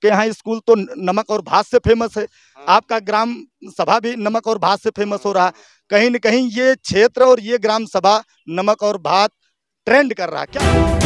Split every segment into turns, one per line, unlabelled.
आपके यहाँ स्कूल तो नमक और भात से फेमस है हाँ। आपका ग्राम सभा भी नमक और भात से फेमस हो रहा हाँ। कहीं न कहीं ये क्षेत्र और ये ग्राम सभा नमक और भात ट्रेंड कर रहा क्या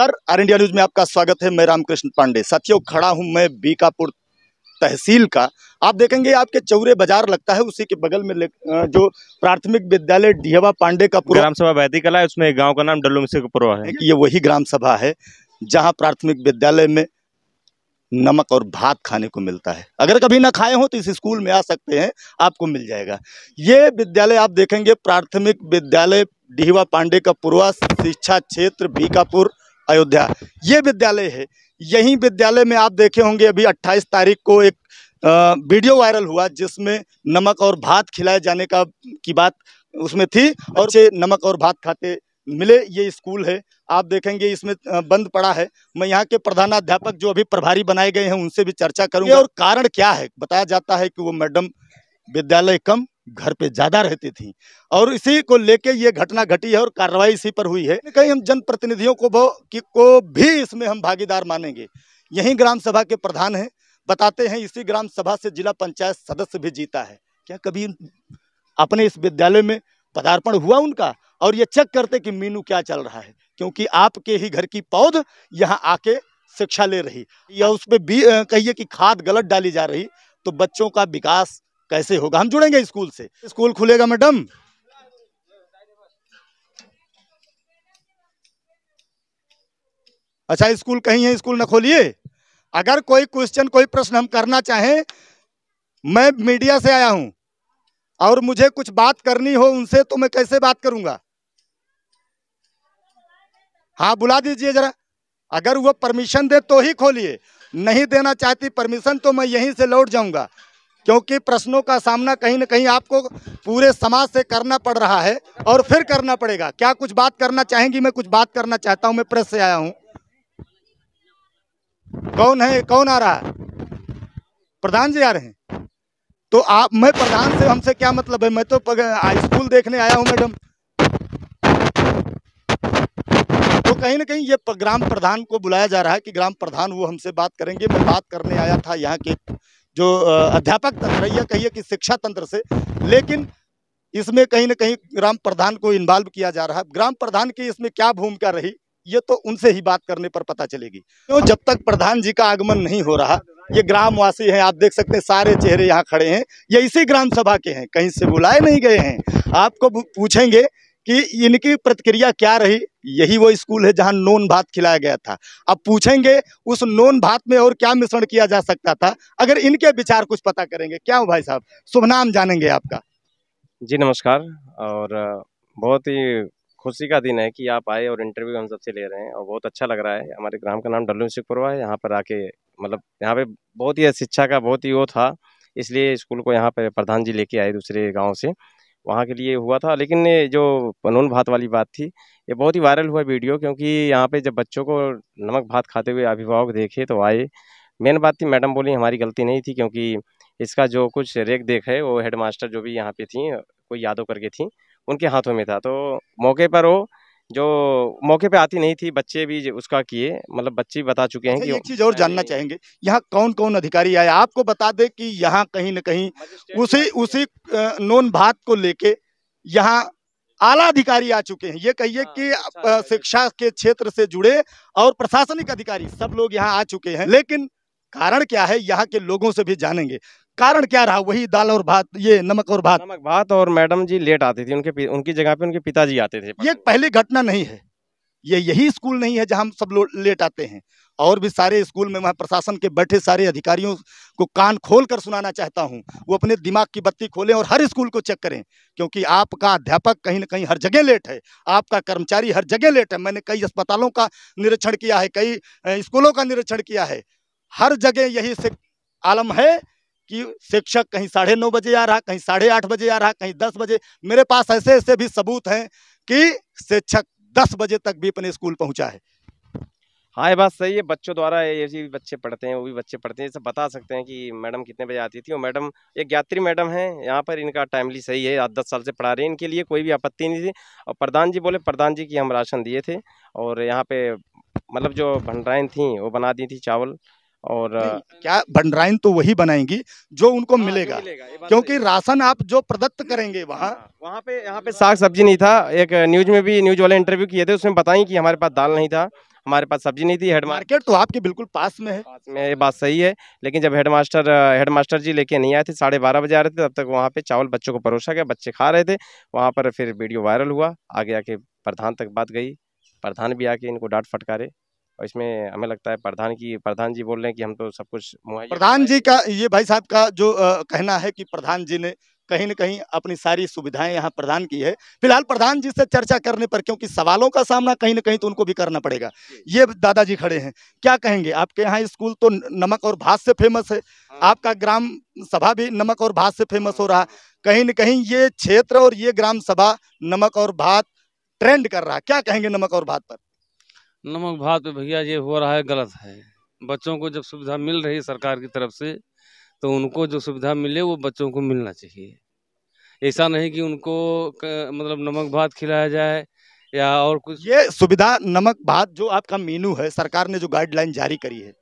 नमस्कार आर इंडिया न्यूज में आपका स्वागत है मैं रामकृष्ण पांडे साथियों खड़ा हूं मैं बीकापुर तहसील का आप देखेंगे आपके चौरे बाजार लगता है उसी के बगल में जो प्राथमिक विद्यालय डीहवा पांडे का ग्राम सभा वैदिक कला है उसमें गांव का नाम डल्लू मिश्रपुरा है ये वही ग्राम सभा है जहाँ प्राथमिक विद्यालय में नमक और भात खाने को मिलता है अगर कभी ना खाए हो तो इस स्कूल में आ सकते हैं आपको मिल जाएगा ये विद्यालय आप देखेंगे प्राथमिक विद्यालय डिहवा पांडे का पूर्वा शिक्षा क्षेत्र बीकापुर अयोध्या ये विद्यालय है यही विद्यालय में आप देखे होंगे अभी 28 तारीख को एक वीडियो वायरल हुआ जिसमें नमक और भात खिलाए जाने का की बात उसमें थी और बच्चे अच्छा। नमक और भात खाते मिले ये स्कूल है आप देखेंगे इसमें बंद पड़ा है मैं यहाँ के प्रधानाध्यापक जो अभी प्रभारी बनाए गए हैं उनसे भी चर्चा करूंगा और कारण क्या है बताया जाता है कि वो मैडम विद्यालय कम घर पे ज़्यादा रहती थी और इसी को लेके ये घटना घटी है और कार्रवाई इसी पर हुई है कहीं हम जनप्रतिनिधियों को को भी इसमें हम भागीदार मानेंगे यही ग्राम सभा के प्रधान हैं बताते हैं इसी ग्राम सभा से जिला पंचायत सदस्य भी जीता है क्या कभी अपने इस विद्यालय में पदार्पण हुआ उनका और ये चेक करते कि मीनू क्या चल रहा है क्योंकि आपके ही घर की पौध यहाँ आके शिक्षा ले रही या उसमें भी कहिए कि खाद गलत डाली जा रही तो बच्चों का विकास कैसे होगा हम जुड़ेंगे स्कूल से स्कूल खुलेगा मैडम अच्छा स्कूल कहीं है स्कूल ना खोलिए अगर कोई क्वेश्चन कोई प्रश्न हम करना चाहें मैं मीडिया से आया हूं और मुझे कुछ बात करनी हो उनसे तो मैं कैसे बात करूंगा हाँ बुला दीजिए जरा अगर वो परमिशन दे तो ही खोलिए नहीं देना चाहती परमिशन तो मैं यहीं से लौट जाऊंगा क्योंकि प्रश्नों का सामना कहीं ना कहीं आपको पूरे समाज से करना पड़ रहा है और फिर करना पड़ेगा क्या कुछ बात करना चाहेंगी मैं कुछ बात करना चाहता हूं मैं प्रेस से आया हूं कौन है कौन आ रहा है प्रधान जी आ रहे हैं तो आप मैं प्रधान से हमसे क्या मतलब है मैं तो स्कूल देखने आया हूं मैडम तो कहीं ना कहीं ये ग्राम प्रधान को बुलाया जा रहा है कि ग्राम प्रधान वो हमसे बात करेंगे मैं बात करने आया था यहाँ के जो अध्यापक तंत्र है या कहिए कि शिक्षा तंत्र से लेकिन इसमें कहीं ना कहीं ग्राम प्रधान को इन्वॉल्व किया जा रहा है ग्राम प्रधान की इसमें क्या भूमिका रही ये तो उनसे ही बात करने पर पता चलेगी तो जब तक प्रधान जी का आगमन नहीं हो रहा ये ग्रामवासी हैं आप देख सकते हैं सारे चेहरे यहाँ खड़े हैं ये इसी ग्राम सभा के हैं कहीं से बुलाए नहीं गए हैं आपको पूछेंगे कि इनकी प्रतिक्रिया क्या रही यही वो स्कूल है जहां नोन भात खिलाया गया था अब पूछेंगे उस नोन भात में और क्या मिश्रण किया जा सकता था अगर इनके विचार कुछ पता करेंगे क्या हो भाई साहब शुभ नाम जानेंगे आपका
जी नमस्कार और बहुत ही खुशी का दिन है कि आप आए और इंटरव्यू हम सबसे ले रहे हैं और बहुत अच्छा लग रहा है हमारे ग्राम का नाम डल्लू सिखपुरवा है यहाँ पर आके मतलब यहाँ पे बहुत ही शिक्षा का बहुत ही वो था इसलिए स्कूल को यहाँ पे प्रधान जी लेके आए दूसरे गाँव से वहाँ के लिए हुआ था लेकिन ये जो पनून भात वाली बात थी ये बहुत ही वायरल हुआ वीडियो क्योंकि यहाँ पे जब बच्चों को नमक भात खाते हुए अभिभावक देखे तो आए मेन बात थी मैडम बोली हमारी गलती नहीं थी क्योंकि इसका जो कुछ रेख देख है वो हेडमास्टर जो भी यहाँ पे थी कोई यादों करके थी उनके हाथों में था तो मौके पर वो जो मौके पे आती नहीं थी बच्चे भी उसका किए मतलब बच्चे बता चुके हैं अच्छा, कि एक चीज और जानना
चाहेंगे यहाँ कौन कौन अधिकारी आए आपको बता दे कि यहाँ कहीं न कहीं उसी उसी नोन भात को लेके यहाँ आला अधिकारी आ चुके हैं ये कहिए हाँ, कि अच्छा, अच्छा, शिक्षा के क्षेत्र से जुड़े और प्रशासनिक अधिकारी सब लोग यहाँ आ चुके हैं लेकिन कारण क्या है यहाँ के लोगों से भी जानेंगे कारण क्या रहा वही दाल और भात ये नमक और भात नमक भात और मैडम जी लेट आती थी उनके उनकी जगह पे उनके पिताजी आते थे ये पहली घटना नहीं है ये यही स्कूल नहीं है जहां हम सब लोग लेट आते हैं और भी सारे स्कूल में वहाँ प्रशासन के बैठे सारे अधिकारियों को कान खोल कर सुनाना चाहता हूँ वो अपने दिमाग की बत्ती खोलें और हर स्कूल को चेक करें क्योंकि आपका अध्यापक कहीं ना कहीं हर जगह लेट है आपका कर्मचारी हर जगह लेट है मैंने कई अस्पतालों का निरीक्षण किया है कई स्कूलों का निरीक्षण किया है हर जगह यही से आलम है कि शिक्षक कहीं साढ़े नौ बजे आ रहा कहीं साढ़े आठ बजे आ रहा कहीं दस बजे मेरे पास ऐसे ऐसे भी सबूत हैं कि शिक्षक दस बजे तक भी अपने स्कूल पहुंचा है
हाँ ये बात सही है बच्चों द्वारा ये भी बच्चे पढ़ते हैं वो भी बच्चे पढ़ते हैं सब बता सकते हैं कि मैडम कितने बजे आती थी और मैडम एक यात्री मैडम है यहाँ पर इनका टाइमली सही है आज दस साल से पढ़ा रहे हैं इनके लिए कोई भी आपत्ति नहीं थी और प्रधान जी बोले प्रधान जी की हम राशन दिए थे और यहाँ पे मतलब जो भंडाराएँ थी वो बना दी थी चावल और
क्या भंडराइन तो वही बनाएंगी जो उनको आ, हाँ, मिलेगा, मिलेगा क्योंकि राशन आप
जो प्रदत्त करेंगे वहाँ हाँ,
वहाँ पे यहाँ पे साग
सब्जी नहीं था एक न्यूज में भी न्यूज वाले इंटरव्यू किए थे उसमें बताई कि हमारे पास दाल नहीं था हमारे पास सब्जी नहीं थी हेड मार्केट
तो आपके बिल्कुल पास में है पास
में ये बात सही है लेकिन जब हेडमास्टर हेडमास्टर जी लेके नहीं आए थे साढ़े बारह बजे आ रहे थे तब तक वहाँ पे चावल बच्चों को परोसा गया बच्चे खा रहे थे वहाँ पर फिर वीडियो वायरल हुआ आगे आके प्रधान तक बात गई प्रधान भी आके इनको डांट फटकारे और इसमें हमें लगता है प्रधान की प्रधान जी बोल रहे हैं कि हम तो सब कुछ
प्रधान जी का ये भाई साहब का जो आ, कहना है कि प्रधान जी ने कहीं ना कहीं अपनी सारी सुविधाएं यहाँ प्रदान की है फिलहाल प्रधान जी से चर्चा करने पर क्योंकि सवालों का सामना कहीं ना कहीं तो उनको भी करना पड़ेगा ये दादाजी खड़े हैं क्या कहेंगे आपके यहाँ स्कूल तो नमक और भात से फेमस है हाँ। आपका ग्राम सभा भी नमक और भात से फेमस हो रहा हाँ। कहीं ना कहीं ये क्षेत्र और ये ग्राम सभा नमक और भात ट्रेंड कर रहा क्या कहेंगे नमक और भात पर
नमक भात पे भैया ये हो रहा है गलत है बच्चों को जब सुविधा मिल रही है सरकार की तरफ से तो उनको जो सुविधा मिले वो बच्चों को मिलना चाहिए ऐसा नहीं
कि उनको मतलब नमक भात खिलाया जाए या और कुछ ये सुविधा नमक भात जो आपका मेनू है सरकार ने जो गाइडलाइन जारी करी है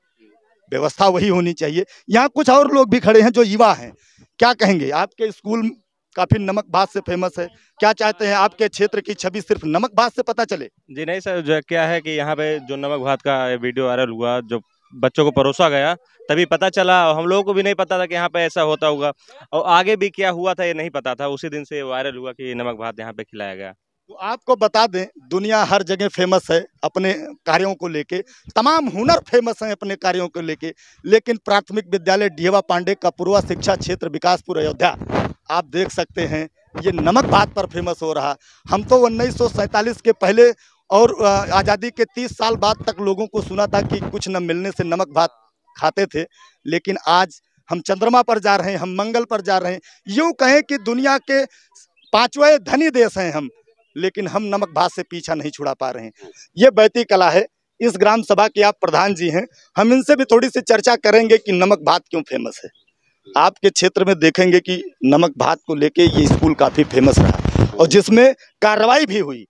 व्यवस्था वही होनी चाहिए यहाँ कुछ और लोग भी खड़े हैं जो युवा हैं क्या कहेंगे आपके स्कूल काफी नमक भात से फेमस है क्या चाहते हैं आपके क्षेत्र की छवि सिर्फ नमक भात से पता चले
जी नहीं सर जो क्या है कि यहाँ पे जो नमक भात का वीडियो वायरल हुआ जो बच्चों को परोसा गया तभी पता चला हम लोगों को भी नहीं पता था कि यहाँ पे ऐसा होता होगा और आगे भी क्या हुआ था ये नहीं पता था उसी दिन से वायरल हुआ कि नमक भात यहाँ पे खिलाया गया
तो आपको बता दें दुनिया हर जगह फेमस है अपने कार्यों को लेके तमाम हुनर फेमस हैं अपने कार्यों को लेके लेकिन प्राथमिक विद्यालय डीवा पांडे का पूर्वा शिक्षा क्षेत्र विकासपुर अयोध्या आप देख सकते हैं ये नमक भात पर फेमस हो रहा हम तो उन्नीस के पहले और आज़ादी के 30 साल बाद तक लोगों को सुना था कि कुछ न मिलने से नमक भात खाते थे लेकिन आज हम चंद्रमा पर जा रहे हैं हम मंगल पर जा रहे हैं यूँ कहें कि दुनिया के पाँचवें धनी देश हैं हम लेकिन हम नमक भात से पीछा नहीं छुड़ा पा रहे हैं ये बैती कला है इस ग्राम सभा के आप प्रधान जी हैं हम इनसे भी थोड़ी सी चर्चा करेंगे कि नमक भात क्यों फेमस है आपके क्षेत्र में देखेंगे कि नमक भात को लेके ये स्कूल काफ़ी फेमस रहा और जिसमें कार्रवाई भी हुई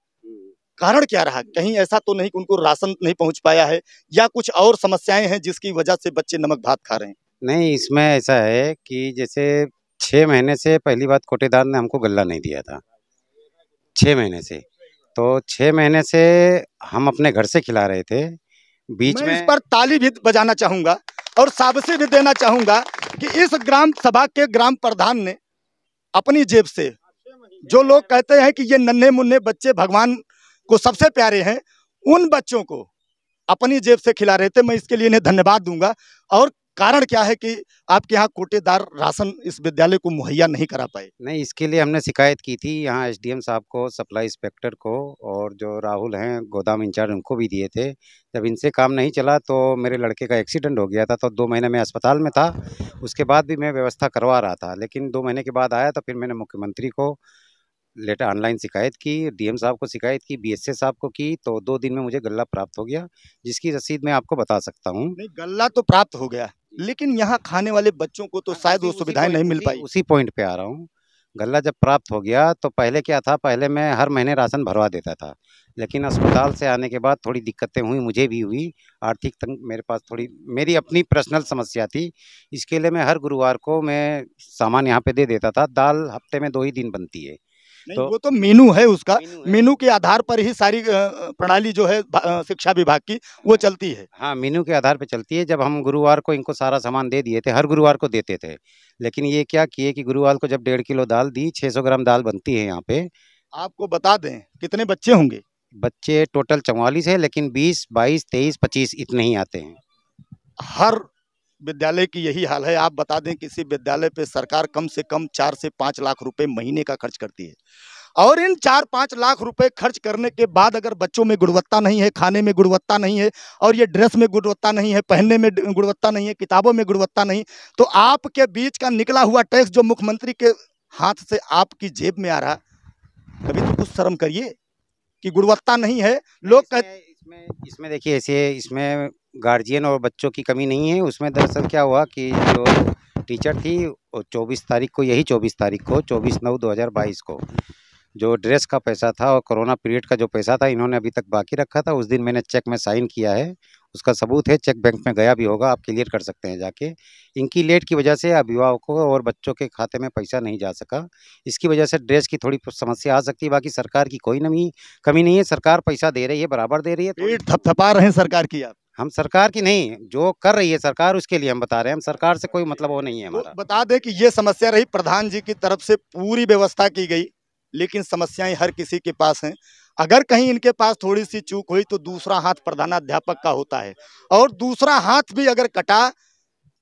कारण क्या रहा कहीं ऐसा तो नहीं कि उनको राशन नहीं पहुंच पाया है या कुछ और समस्याएं हैं जिसकी वजह से बच्चे नमक भात खा रहे हैं
नहीं इसमें ऐसा है कि जैसे छः महीने से पहली बात कोटेदार ने हमको गल्ला नहीं दिया था छः महीने से तो छः महीने से हम अपने घर से खिला रहे थे बीच में इस पर
ताली भी बजाना चाहूंगा और साबसी भी देना चाहूंगा कि इस ग्राम सभा के ग्राम प्रधान ने अपनी जेब से जो लोग कहते हैं कि ये नन्हे मुन्ने बच्चे भगवान को सबसे प्यारे हैं उन बच्चों को अपनी जेब से खिला रहे थे मैं इसके लिए इन्हें धन्यवाद दूंगा और कारण क्या है कि आपके यहाँ कोटेदार राशन इस विद्यालय को मुहैया नहीं करा पाए
नहीं इसके लिए हमने शिकायत की थी यहाँ एसडीएम साहब को सप्लाई इंस्पेक्टर को और जो राहुल हैं गोदाम इंचार्ज उनको भी दिए थे जब इनसे काम नहीं चला तो मेरे लड़के का एक्सीडेंट हो गया था तो दो महीने में अस्पताल में था उसके बाद भी मैं व्यवस्था करवा रहा था लेकिन दो महीने के बाद आया तो फिर मैंने मुख्यमंत्री को लेटर ऑनलाइन शिकायत की डीएम साहब को शिकायत की बीएसए साहब को की तो दो दिन में मुझे गल्ला प्राप्त हो गया जिसकी रसीद मैं आपको बता सकता हूँ गल्ला तो प्राप्त हो गया लेकिन यहाँ
खाने वाले बच्चों को तो हाँ, शायद वो सुविधाएं नहीं मिल पाई
उसी पॉइंट पे आ रहा हूँ गला जब प्राप्त हो गया तो पहले क्या था पहले मैं हर महीने राशन भरवा देता था लेकिन अस्पताल से आने के बाद थोड़ी दिक्कतें हुई मुझे भी हुई आर्थिक तंग मेरे पास थोड़ी मेरी अपनी पर्सनल समस्या थी इसके लिए मैं हर गुरुवार को मैं सामान यहाँ पे दे देता था दाल हफ्ते में दो ही दिन बनती है तो वो तो
मेनू है उसका मेनू के आधार पर ही सारी प्रणाली जो है
शिक्षा विभाग की वो हाँ। चलती है हाँ मेनू के आधार पर चलती है जब हम गुरुवार को इनको सारा सामान दे दिए थे हर गुरुवार को देते थे लेकिन ये क्या किए कि गुरुवार को जब डेढ़ किलो दाल दी छः ग्राम दाल बनती है यहाँ पे
आपको बता दें
कितने बच्चे होंगे बच्चे टोटल चौवालीस है लेकिन बीस बाईस तेईस पच्चीस इतने ही आते हैं
हर विद्यालय की यही हाल है आप बता दें किसी विद्यालय पे सरकार कम से कम चार से पाँच लाख रुपए महीने का खर्च करती है और इन चार पाँच लाख रुपए खर्च करने के बाद अगर बच्चों में गुणवत्ता नहीं है खाने में गुणवत्ता नहीं है और ये ड्रेस में गुणवत्ता नहीं है पहनने में गुणवत्ता नहीं है किताबों में गुणवत्ता नहीं तो आपके बीच का निकला हुआ टैक्स जो मुख्यमंत्री के हाथ से आपकी जेब में आ रहा कभी तो कुछ शर्म करिए कि गुणवत्ता नहीं है लोग इसमें
इसमें देखिए ऐसे इसमें गार्जियन और बच्चों की कमी नहीं है उसमें दरअसल क्या हुआ कि जो टीचर थी वो चौबीस तारीख को यही चौबीस तारीख को चौबीस नौ दो हज़ार बाईस को जो ड्रेस का पैसा था और कोरोना पीरियड का जो पैसा था इन्होंने अभी तक बाकी रखा था उस दिन मैंने चेक में साइन किया है उसका सबूत है चेक बैंक में गया भी होगा आप क्लियर कर सकते हैं जाके इनकी लेट की वजह से अभिभावकों और बच्चों के खाते में पैसा नहीं जा सका इसकी वजह से ड्रेस की थोड़ी समस्या आ सकती है बाकी सरकार की कोई नमी कमी नहीं है सरकार पैसा दे रही है बराबर दे रही है तो थप थपा रहे हैं सरकार की आप हम सरकार की नहीं जो कर रही है सरकार उसके लिए हम बता रहे हैं हम सरकार
से कोई मतलब वो नहीं है तो हमारा तो बता दें कि ये समस्या रही प्रधान जी की तरफ से पूरी व्यवस्था की गई लेकिन समस्याएं हर किसी के पास हैं अगर कहीं इनके पास थोड़ी सी चूक हुई तो दूसरा हाथ प्रधानाध्यापक का होता है और दूसरा हाथ भी अगर कटा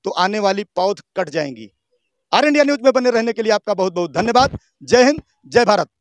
तो आने वाली पौध कट जाएंगी आर इंडिया न्यूज में बने रहने के लिए आपका बहुत बहुत धन्यवाद जय हिंद जय भारत